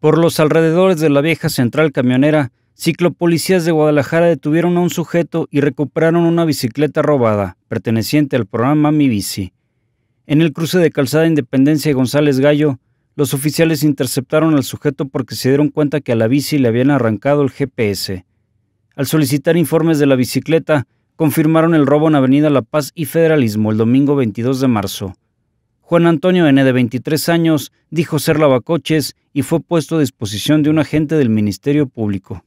Por los alrededores de la vieja central camionera, ciclopolicías de Guadalajara detuvieron a un sujeto y recuperaron una bicicleta robada, perteneciente al programa Mi Bici. En el cruce de Calzada Independencia y González Gallo, los oficiales interceptaron al sujeto porque se dieron cuenta que a la bici le habían arrancado el GPS. Al solicitar informes de la bicicleta, confirmaron el robo en Avenida La Paz y Federalismo el domingo 22 de marzo. Juan Antonio N., de 23 años, dijo ser lavacoches y fue puesto a disposición de un agente del Ministerio Público.